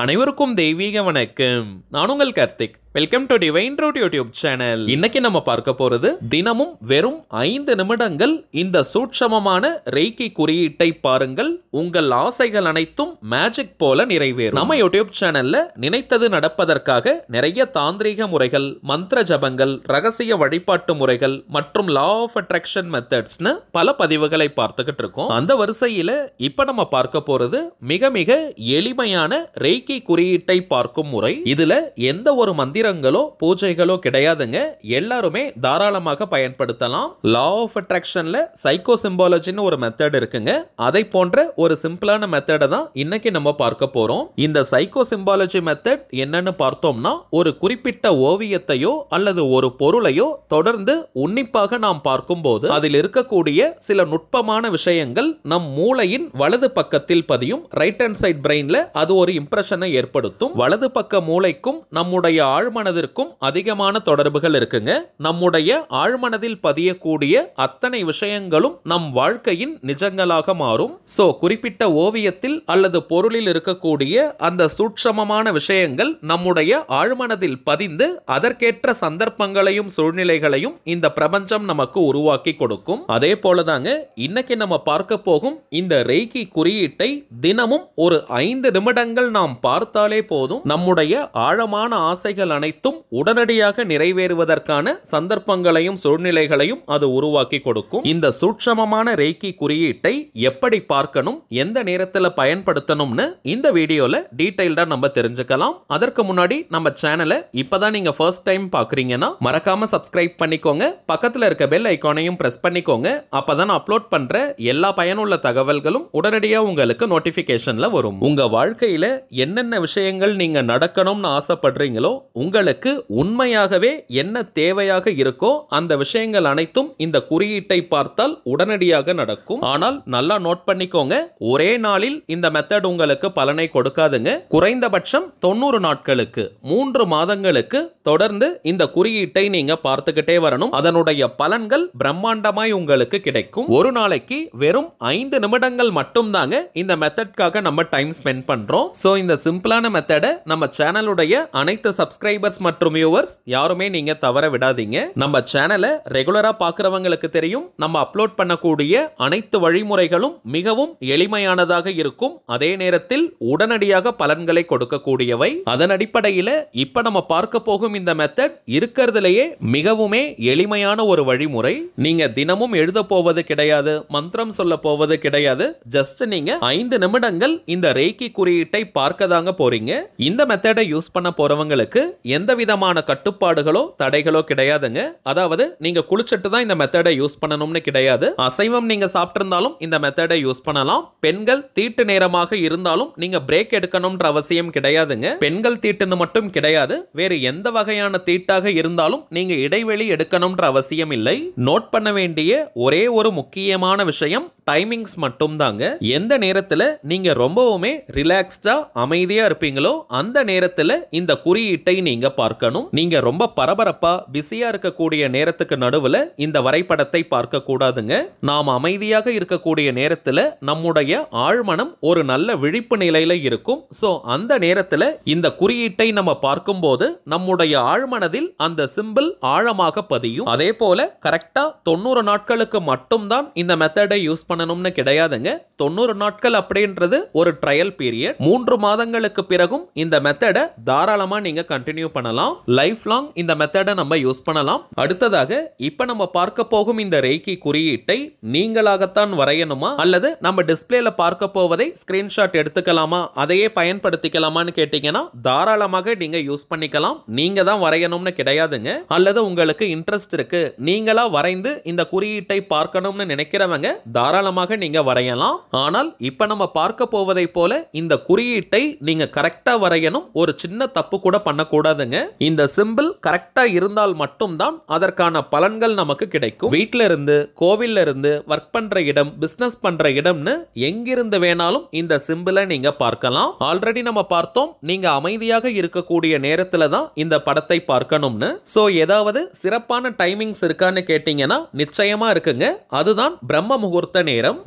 அனைவருக்கும் தெய்வீக வணக்கம் நான் உங்கள் Karthik welcome to divine road YouTube channel இன்னைக்கு நம்ம பார்க்க போறது தினமும் வெறும் ஐந்து நிமிடங்கள் இந்த சூட்சமமான ரெய்கி குறியீட்டை பாருங்கள் உங்கள் ஆசைகள் அனைத்தும் மேஜிக் போல நிறைவேறும் நம்ம யூடியூப் சேனல்ல நினைத்தது நடப்பதற்காக நிறைய தாந்திரீக முறைகள் மந்திர ஜபங்கள் ரகசிய வழிபாட்டு முறைகள் மற்றும் லா ஆஃப் அட்ராக்ஷன் மெத்தட்ஸ்னு பல பதிவுகளை பார்த்துக்கிட்டு இருக்கோம் அந்த வரிசையில இப்ப நம்ம பார்க்க போறது மிக மிக எளிமையான ரெய்கி குறியீட்டை பார்க்கும் முறை இதுல எந்த ஒரு மந்திர மந்திரங்களோ பூஜைகளோ கிடையாதுங்க எல்லாருமே தாராளமாக பயன்படுத்தலாம் லா ஆஃப் அட்ராக்ஷனில் சைக்கோ சிம்பாலஜின்னு ஒரு மெத்தட் இருக்குங்க அதை போன்ற ஒரு சிம்பிளான மெத்தடை தான் இன்னைக்கு நம்ம பார்க்க போகிறோம் இந்த சைக்கோ சிம்பாலஜி மெத்தட் என்னன்னு பார்த்தோம்னா ஒரு குறிப்பிட்ட ஓவியத்தையோ அல்லது ஒரு பொருளையோ தொடர்ந்து உன்னிப்பாக நாம் பார்க்கும்போது அதில் இருக்கக்கூடிய சில நுட்பமான விஷயங்கள் நம் மூளையின் வலது பக்கத்தில் பதியும் ரைட் ஹேண்ட் சைட் பிரெயின்ல அது ஒரு இம்ப்ரெஷனை ஏற்படுத்தும் வலது பக்க மூளைக்கும் நம்முடைய ஆழ் ஆழ்மனதிற்கும் அதிகமான தொடர்புகள் இருக்குங்க நம்முடைய ஆழ்மனதில் பதியக்கூடிய அத்தனை விஷயங்களும் நம் வாழ்க்கையின் நிஜங்களாக மாறும் சோ குறிப்பிட்ட ஓவியத்தில் அல்லது பொருளில் இருக்கக்கூடிய அந்த சூட்சமமான விஷயங்கள் நம்முடைய ஆழ்மனதில் பதிந்து அதற்கேற்ற சந்தர்ப்பங்களையும் சூழ்நிலைகளையும் இந்த பிரபஞ்சம் நமக்கு உருவாக்கி கொடுக்கும் அதே போலதாங்க இன்னைக்கு நம்ம பார்க்க போகும் இந்த ரெய்கி குறியீட்டை தினமும் ஒரு ஐந்து நிமிடங்கள் நாம் பார்த்தாலே போதும் நம்முடைய ஆழமான ஆசைகள் அனைத்தும் உடனடியாக நிறைவேறுவதற்கான சந்தர்ப்பங்களையும் சூழ்நிலைகளையும் அது உருவாக்கி கொடுக்கும் இந்த சூட்சமமான ரேக்கி குறியீட்டை எப்படி பார்க்கணும் எந்த நேரத்தில் பயன்படுத்தணும்னு இந்த வீடியோவில் டீட்டெயில்டாக நம்ம தெரிஞ்சுக்கலாம் அதற்கு முன்னாடி நம்ம சேனலை இப்போதான் நீங்கள் ஃபர்ஸ்ட் டைம் பார்க்குறீங்கன்னா மறக்காமல் சப்ஸ்கிரைப் பண்ணிக்கோங்க பக்கத்தில் இருக்க பெல் ஐக்கானையும் ப்ரெஸ் பண்ணிக்கோங்க அப்போதான் அப்லோட் பண்ணுற எல்லா பயனுள்ள தகவல்களும் உடனடியாக உங்களுக்கு நோட்டிஃபிகேஷனில் வரும் உங்கள் வாழ்க்கையில் என்னென்ன விஷயங்கள் நீங்கள் நடக்கணும்னு ஆசைப்படுறீங்களோ உங்களுக்கு உண்மையாகவே என்ன தேவையாக இருக்கோ அந்த விஷயங்கள் அனைத்தும் இந்த குறியீட்டை பார்த்தால் உடனடியாக நடக்கும் ஆனால் நல்லா நோட் பண்ணிக்கோங்க ஒரே நாளில் இந்த மெத்தட் உங்களுக்கு பலனை கொடுக்காதுங்க குறைந்தபட்சம் தொண்ணூறு நாட்களுக்கு மூன்று மாதங்களுக்கு தொடர்ந்து இந்த குறியீட்டை நீங்க பார்த்துக்கிட்டே வரணும் அதனுடைய பலன்கள் பிரம்மாண்டமாய் உங்களுக்கு கிடைக்கும் ஒரு நாளைக்கு வெறும் ஐந்து நிமிடங்கள் மட்டும் தாங்க இந்த மெத்தட்காக நம்ம டைம் ஸ்பெண்ட் பண்றோம் ஸோ இந்த சிம்பிளான மெத்தடை நம்ம சேனலுடைய அனைத்து சப்ஸ்கிரைப் சப்ஸ்கிரைபர்ஸ் மற்றும் வியூவர்ஸ் யாருமே நீங்க தவற விடாதீங்க நம்ம சேனலை ரெகுலரா பாக்குறவங்களுக்கு தெரியும் நம்ம அப்லோட் பண்ணக்கூடிய அனைத்து வழிமுறைகளும் மிகவும் எளிமையானதாக இருக்கும் அதே நேரத்தில் உடனடியாக பலன்களை கொடுக்கக்கூடியவை அதன் அடிப்படையில இப்ப நம்ம பார்க்க போகும் இந்த மெத்தட் இருக்கிறதுலயே மிகவுமே எளிமையான ஒரு வழிமுறை நீங்க தினமும் எழுத போவது கிடையாது மந்திரம் சொல்ல போவது கிடையாது ஜஸ்ட் நீங்க ஐந்து நிமிடங்கள் இந்த ரேக்கி குறியீட்டை பார்க்க தாங்க போறீங்க இந்த மெத்தடை யூஸ் பண்ண போறவங்களுக்கு எந்த விதமான கட்டுப்பாடுகளோ தடைகளோ கிடையாதுங்க அதாவது நீங்க குளிச்சிட்டு தான் இந்த மெத்தடை யூஸ் பண்ணணும்னு கிடையாது அசைவம் நீங்க சாப்பிட்டிருந்தாலும் இந்த மெத்தடை யூஸ் பண்ணலாம் பெண்கள் தீட்டு நேரமாக இருந்தாலும் நீங்க பிரேக் எடுக்கணும்ன்ற அவசியம் கிடையாதுங்க பெண்கள் தீட்டுன்னு மட்டும் கிடையாது வேறு எந்த வகையான தீட்டாக இருந்தாலும் நீங்க இடைவெளி எடுக்கணும்ன்ற அவசியம் இல்லை நோட் பண்ண வேண்டிய ஒரே ஒரு முக்கியமான விஷயம் டைமிங்ஸ் மட்டும்தாங்க எந்த நேரத்தில் நீங்கள் ரொம்பவுமே ரிலாக்ஸ்டாக அமைதியாக இருப்பீங்களோ அந்த நேரத்தில் இந்த குறியீட்டை நீங்கள் பார்க்கணும் நீங்கள் ரொம்ப பரபரப்பாக பிஸியாக இருக்கக்கூடிய நேரத்துக்கு நடுவில் இந்த வரைபடத்தை பார்க்கக்கூடாதுங்க நாம் அமைதியாக இருக்கக்கூடிய நேரத்தில் நம்முடைய ஆழ்மனம் ஒரு நல்ல விழிப்பு நிலையில் இருக்கும் ஸோ அந்த நேரத்தில் இந்த குறியீட்டை நம்ம பார்க்கும்போது நம்முடைய ஆழ்மனதில் அந்த சிம்பிள் ஆழமாக பதியும் அதே போல கரெக்டாக தொண்ணூறு நாட்களுக்கு மட்டும்தான் இந்த மெத்தடை யூஸ் பண்ண பண்ணணும்னு கிடையாதுங்க தொண்ணூறு நாட்கள் அப்படின்றது ஒரு ட்ரையல் பீரியட் மூன்று மாதங்களுக்கு பிறகும் இந்த மெத்தடை தாராளமாக நீங்கள் கண்டினியூ பண்ணலாம் லைஃப் லாங் இந்த மெத்தடை நம்ம யூஸ் பண்ணலாம் அடுத்ததாக இப்போ நம்ம பார்க்க போகும் இந்த ரேக்கி குறியீட்டை நீங்களாகத்தான் வரையணுமா அல்லது நம்ம டிஸ்பிளேல பார்க்க போவதை ஸ்கிரீன்ஷாட் எடுத்துக்கலாமா அதையே பயன்படுத்திக்கலாமான்னு கேட்டீங்கன்னா தாராளமாக நீங்க யூஸ் பண்ணிக்கலாம் நீங்க தான் வரையணும்னு கிடையாதுங்க அல்லது உங்களுக்கு இன்ட்ரெஸ்ட் இருக்கு நீங்களா வரைந்து இந்த குறியீட்டை பார்க்கணும்னு நினைக்கிறவங்க தாராளம் தாராளமாக நீங்கள் வரையலாம் ஆனால் இப்போ நம்ம பார்க்க போவதை போல இந்த குறியீட்டை நீங்கள் கரெக்டாக வரையணும் ஒரு சின்ன தப்பு கூட பண்ணக்கூடாதுங்க இந்த சிம்பிள் கரெக்டாக இருந்தால் மட்டும்தான் அதற்கான பலன்கள் நமக்கு கிடைக்கும் வீட்டில இருந்து கோவில்ல இருந்து ஒர்க் பண்ற இடம் பிஸ்னஸ் பண்ற இடம்னு எங்கிருந்து வேணாலும் இந்த சிம்பிளை நீங்க பார்க்கலாம் ஆல்ரெடி நம்ம பார்த்தோம் நீங்க அமைதியாக இருக்கக்கூடிய நேரத்தில் தான் இந்த படத்தை பார்க்கணும்னு ஸோ ஏதாவது சிறப்பான டைமிங்ஸ் இருக்கான்னு கேட்டீங்கன்னா நிச்சயமா இருக்குங்க அதுதான் பிரம்ம முகூர்த்த நேரம் நேரம்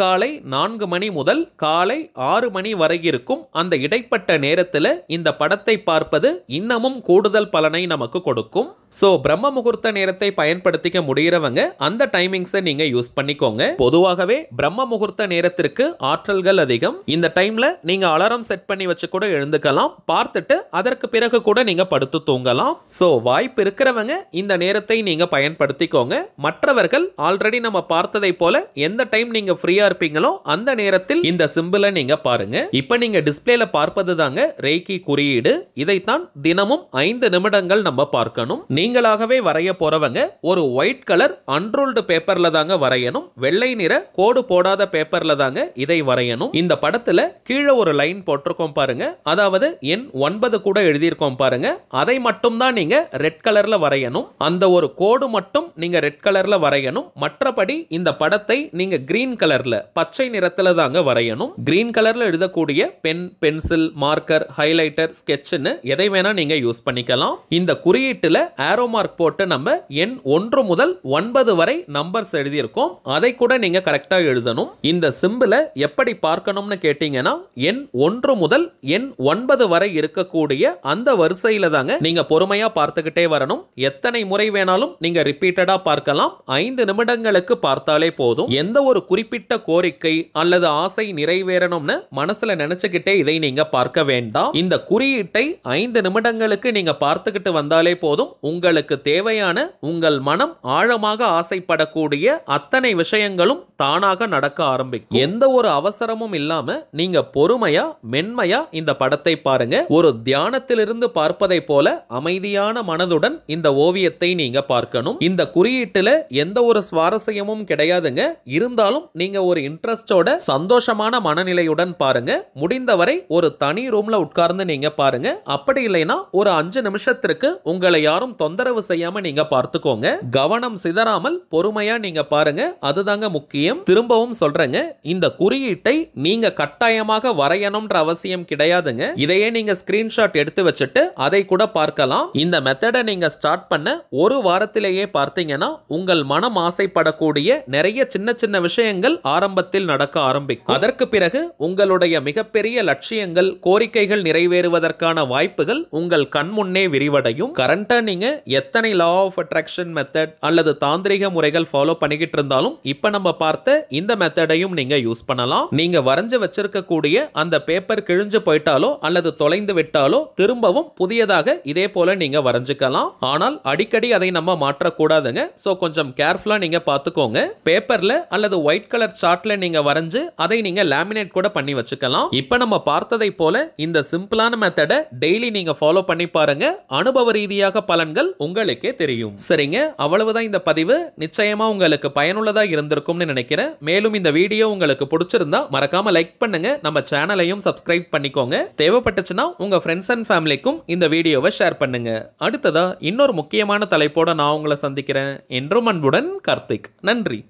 காலை நான்கு மணி முதல் காலை ஆறு மணி வரை இருக்கும் அந்த இடைப்பட்ட நேரத்தில் இந்த படத்தை பார்ப்பது இன்னமும் கூடுதல் பலனை நமக்கு கொடுக்கும் ஸோ பிரம்ம முகூர்த்த நேரத்தை பயன்படுத்திக்க முடிகிறவங்க அந்த டைமிங்ஸை நீங்கள் யூஸ் பண்ணிக்கோங்க பொதுவாகவே பிரம்ம முகூர்த்த நேரத்திற்கு ஆற்றல்கள் அதிகம் இந்த டைமில் நீங்கள் அலாரம் செட் பண்ணி வச்சு கூட எழுந்துக்கலாம் பார்த்துட்டு அதற்கு பிறகு கூட நீங்கள் படுத்து தூங்கலாம் ஸோ வாய்ப்பு இருக்கிறவங்க இந்த நேரத்தை நீங்கள் பயன்படுத்திக்கோங்க மற்றவர்கள் ஆல்ரெடி நம்ம பார்த்ததை போல எந்த டைம் நீங்க ஃப்ரீயா இருப்பீங்களோ அந்த நேரத்தில் இந்த சிம்பிள நீங்க பாருங்க இப்போ நீங்க டிஸ்பிளேல பார்ப்பது தாங்க ரேக்கி குறியீடு இதைத்தான் தினமும் ஐந்து நிமிடங்கள் நம்ம பார்க்கணும் நீங்களாகவே வரைய போறவங்க ஒரு ஒயிட் கலர் அன்ரோல்டு பேப்பர்ல தாங்க வரையணும் வெள்ளை நிற கோடு போடாத பேப்பர்ல தாங்க இதை வரையணும் இந்த படத்துல கீழே ஒரு லைன் போட்டிருக்கோம் பாருங்க அதாவது என் ஒன்பது கூட எழுதியிருக்கோம் பாருங்க அதை மட்டும் தான் நீங்க ரெட் கலர்ல வரையணும் அந்த ஒரு கோடு மட்டும் நீங்க ரெட் கலர்ல வரையணும் மற்றபடி இந்த படத்தை நீங்க நீங்க கிரீன் கலர்ல பச்சை நிறத்துல தாங்க வரையணும் கிரீன் கலர்ல எழுதக்கூடிய பென் பென்சில் மார்க்கர் ஹைலைட்டர் ஸ்கெட்ச்னு எதை வேணா நீங்க யூஸ் பண்ணிக்கலாம் இந்த குறியீட்டுல ஆரோ மார்க் போட்டு நம்ம எண் ஒன்று முதல் ஒன்பது வரை நம்பர்ஸ் எழுதியிருக்கோம் அதை கூட நீங்க கரெக்டா எழுதணும் இந்த சிம்பிளை எப்படி பார்க்கணும்னு கேட்டீங்கன்னா எண் ஒன்று முதல் எண் ஒன்பது வரை இருக்கக்கூடிய அந்த வரிசையில தாங்க நீங்க பொறுமையா பார்த்துக்கிட்டே வரணும் எத்தனை முறை வேணாலும் நீங்க ரிப்பீட்டடா பார்க்கலாம் ஐந்து நிமிடங்களுக்கு பார்த்தாலே போதும் எந்த ஒரு குறிப்பிட்ட கோரிக்கை அல்லது ஆசை நிறைவேறணும்னு மனசுல நினைச்சுக்கிட்டே இதை நீங்க பார்க்க வேண்டாம் இந்த குறியீட்டை ஐந்து நிமிடங்களுக்கு நீங்க பார்த்துக்கிட்டு வந்தாலே போதும் உங்களுக்கு தேவையான உங்கள் மனம் ஆழமாக ஆசைப்படக்கூடிய அத்தனை விஷயங்களும் தானாக நடக்க ஆரம்பிக்கும் எந்த ஒரு அவசரமும் இல்லாம நீங்க பொறுமையா மென்மையா இந்த படத்தை பாருங்க ஒரு தியானத்திலிருந்து பார்ப்பதை போல அமைதியான மனதுடன் இந்த ஓவியத்தை நீங்க பார்க்கணும் இந்த குறியீட்டுல எந்த ஒரு சுவாரஸ்யமும் கிடையாதுங்க இருந்த இருந்தாலும் நீங்க ஒரு இன்ட்ரெஸ்டோட சந்தோஷமான மனநிலையுடன் பாருங்க முடிந்தவரை ஒரு தனி ரூம்ல உட்கார்ந்து நீங்க பாருங்க அப்படி இல்லைன்னா ஒரு அஞ்சு நிமிஷத்திற்கு உங்களை யாரும் தொந்தரவு செய்யாம நீங்க பார்த்துக்கோங்க கவனம் சிதறாமல் பொறுமையா நீங்க பாருங்க அதுதாங்க முக்கியம் திரும்பவும் சொல்றேங்க இந்த குறியீட்டை நீங்க கட்டாயமாக வரையணும்ன்ற அவசியம் கிடையாதுங்க இதையே நீங்க ஸ்கிரீன்ஷாட் எடுத்து வச்சுட்டு அதை கூட பார்க்கலாம் இந்த மெத்தடை நீங்க ஸ்டார்ட் பண்ண ஒரு வாரத்திலேயே பார்த்தீங்கன்னா உங்கள் மனம் ஆசைப்படக்கூடிய நிறைய சின்ன சின்ன விஷயங்கள் ஆரம்பத்தில் நடக்க ஆரம்பிக்கும் அதற்கு பிறகு உங்களுடைய மிகப்பெரிய லட்சியங்கள் கோரிக்கைகள் நிறைவேறுவதற்கான வாய்ப்புகள் உங்கள் கண்முன்னே விரிவடையும் கரண்டா நீங்க எத்தனை லா ஆஃப் அட்ராக்ஷன் மெத்தட் அல்லது தாந்திரிக முறைகள் ஃபாலோ பண்ணிக்கிட்டு இருந்தாலும் இப்ப நம்ம பார்த்த இந்த மெத்தடையும் நீங்க யூஸ் பண்ணலாம் நீங்க வரைஞ்சு வச்சிருக்கக்கூடிய அந்த பேப்பர் கிழிஞ்சு போயிட்டாலோ அல்லது தொலைந்து விட்டாலோ திரும்பவும் புதியதாக இதே போல நீங்க வரைஞ்சுக்கலாம் ஆனால் அடிக்கடி அதை நம்ம மாற்றக்கூடாதுங்க ஸோ கொஞ்சம் கேர்ஃபுல்லா நீங்க பார்த்துக்கோங்க பேப்பர்ல அல்லது அல்லது ஒயிட் கலர் சார்ட்ல நீங்க வரைஞ்சு அதை நீங்க லேமினேட் கூட பண்ணி வச்சுக்கலாம் இப்போ நம்ம பார்த்ததை போல இந்த சிம்பிளான மெத்தடை டெய்லி நீங்க ஃபாலோ பண்ணி பாருங்க அனுபவ ரீதியாக பலன்கள் உங்களுக்கே தெரியும் சரிங்க அவ்வளவுதான் இந்த பதிவு நிச்சயமா உங்களுக்கு பயனுள்ளதா இருந்திருக்கும்னு நினைக்கிறேன் மேலும் இந்த வீடியோ உங்களுக்கு பிடிச்சிருந்தா மறக்காம லைக் பண்ணுங்க நம்ம சேனலையும் சப்ஸ்கிரைப் பண்ணிக்கோங்க தேவைப்பட்டுச்சுன்னா உங்க ஃப்ரெண்ட்ஸ் அண்ட் ஃபேமிலிக்கும் இந்த வீடியோவை ஷேர் பண்ணுங்க அடுத்ததா இன்னொரு முக்கியமான தலைப்போட நான் உங்களை சந்திக்கிறேன் என்றும் அன்புடன் கார்த்திக் நன்றி